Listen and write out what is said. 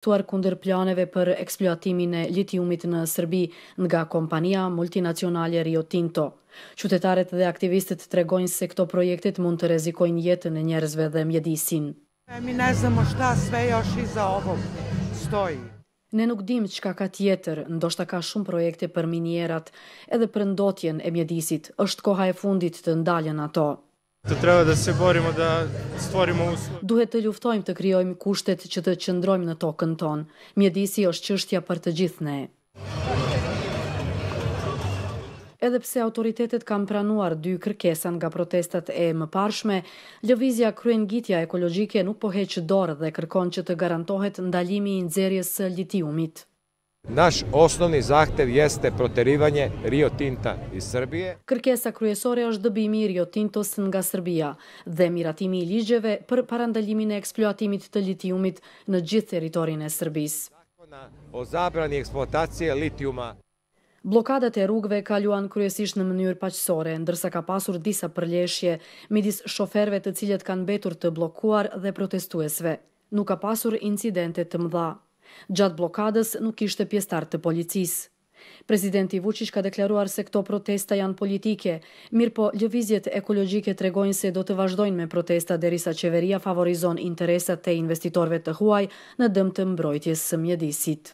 tuar kunder planeve për eksploatimin e litiumit në Serbi nga kompania multinacionale Rio Tinto. Qytetarët dhe aktivistët tregojnë se këto projektet mund të rezikojnë jetën e njerëzve dhe mjedisin. Mi ne zëmë shta është josh i za ovëm, stoj. Ne nuk dim qka ka tjetër, ndoshta ka shumë projekte për minjerat edhe për ndotjen e mjedisit, është koha e fundit të ndaljen ato. Të treba dhe se borimo dhe stvorimo uslu. Duhet të luftojmë të kryojmë kushtet që të qëndrojmë në tokën tonë. Mjedisi është qështja për të gjithë ne. Edhe pse autoritetet kam pranuar dy kërkesa nga protestat e mëparshme, Kryen kryengjitja ekologjike nuk po heq dorë dhe kërkon që të garantohet ndalimi i nxjerrjes së litiumit. Naš osnovni zahtev jeste proterivanje Rio Tinta iz Srbije. Kërkesa kryesore është dëbimi i Rio Tintos nga Srbija dhe miratimi i ligjeve për parandalimin e eksploatimit të litiumit në gjithë teritorin e Srbis. O zabrani eksploatacije litiuma. Blokadat e rrugëve kaluan kryesisht në mënyrë paqësore, ndërsa ka pasur disa përleshje midis shoferve të cilët kanë betur të blokuar dhe protestuesve. Nuk ka pasur incidente të mëdha. Gjatë blokadës nuk ishte pjestar të policis. Prezidenti Vucic ka deklaruar se këto protesta janë politike, mirë po ljëvizjet ekologjike tregojnë se do të vazhdojnë me protesta derisa qeveria favorizon interesat e investitorve të huaj në dëmë të mbrojtjes së mjedisit.